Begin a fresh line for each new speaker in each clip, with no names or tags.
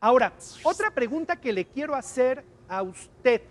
Ahora, otra pregunta que le quiero hacer a usted.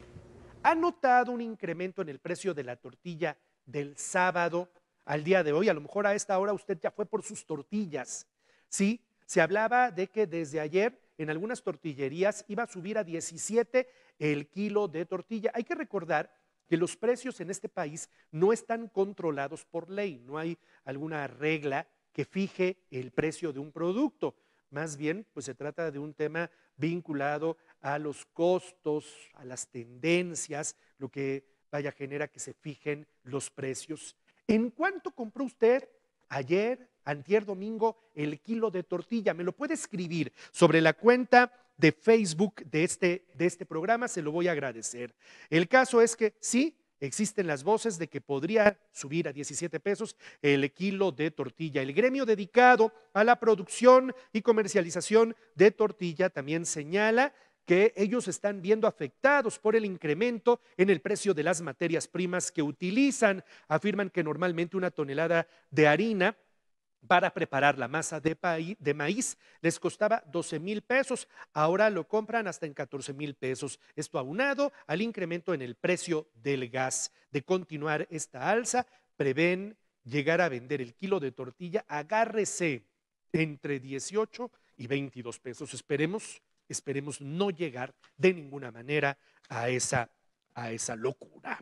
¿Ha notado un incremento en el precio de la tortilla del sábado al día de hoy? A lo mejor a esta hora usted ya fue por sus tortillas. ¿Sí? Se hablaba de que desde ayer en algunas tortillerías iba a subir a 17 el kilo de tortilla. Hay que recordar que los precios en este país no están controlados por ley, no hay alguna regla que fije el precio de un producto. Más bien, pues se trata de un tema vinculado a los costos, a las tendencias, lo que vaya genera que se fijen los precios. ¿En cuánto compró usted ayer, antier domingo, el kilo de tortilla? Me lo puede escribir sobre la cuenta de Facebook de este, de este programa, se lo voy a agradecer. El caso es que sí, existen las voces de que podría subir a 17 pesos el kilo de tortilla. El gremio dedicado a la producción y comercialización de tortilla también señala que ellos están viendo afectados por el incremento en el precio de las materias primas que utilizan. Afirman que normalmente una tonelada de harina para preparar la masa de, de maíz les costaba 12 mil pesos, ahora lo compran hasta en 14 mil pesos. Esto aunado al incremento en el precio del gas. De continuar esta alza, prevén llegar a vender el kilo de tortilla, agárrese entre 18 y 22 pesos. Esperemos, esperemos no llegar de ninguna manera a esa, a esa locura.